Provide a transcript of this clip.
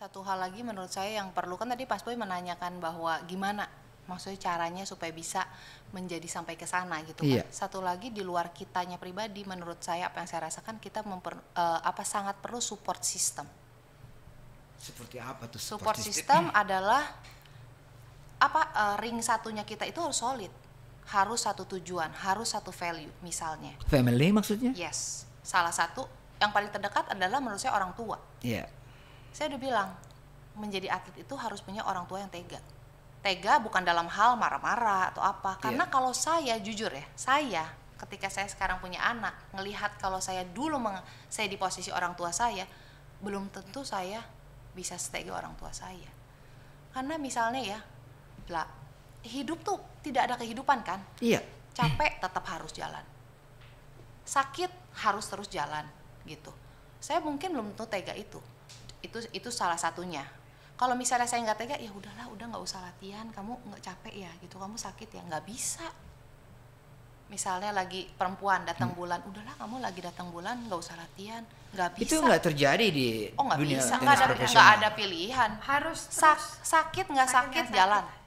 Satu hal lagi menurut saya yang perlu kan tadi Pas Boy menanyakan bahwa gimana maksudnya caranya supaya bisa menjadi sampai ke sana gitu kan. Iya. Satu lagi di luar kitanya pribadi menurut saya apa yang saya rasakan kita memper, uh, apa sangat perlu support system. Seperti apa tuh support, support system? system adalah apa uh, ring satunya kita itu harus solid. Harus satu tujuan, harus satu value misalnya. Family maksudnya? Yes. Salah satu yang paling terdekat adalah menurut saya orang tua. Iya. Yeah saya udah bilang menjadi atlet itu harus punya orang tua yang tega tega bukan dalam hal marah-marah atau apa iya. karena yeah. kalau saya jujur ya saya ketika saya sekarang punya anak ngelihat kalau saya dulu meng, saya di posisi orang tua saya belum tentu saya bisa setega orang tua saya karena misalnya ya lah hidup tuh tidak ada kehidupan kan iya capek tetap harus jalan sakit harus terus jalan gitu saya mungkin belum tentu tega itu itu itu salah satunya kalau misalnya saya nggak tega ya udahlah udah nggak usah latihan kamu nggak capek ya gitu kamu sakit ya nggak bisa misalnya lagi perempuan datang hmm. bulan udahlah kamu lagi datang bulan nggak usah latihan nggak bisa itu nggak terjadi di oh nggak bisa nggak ada gak ada pilihan harus sak, sakit nggak sakit, sakit jalan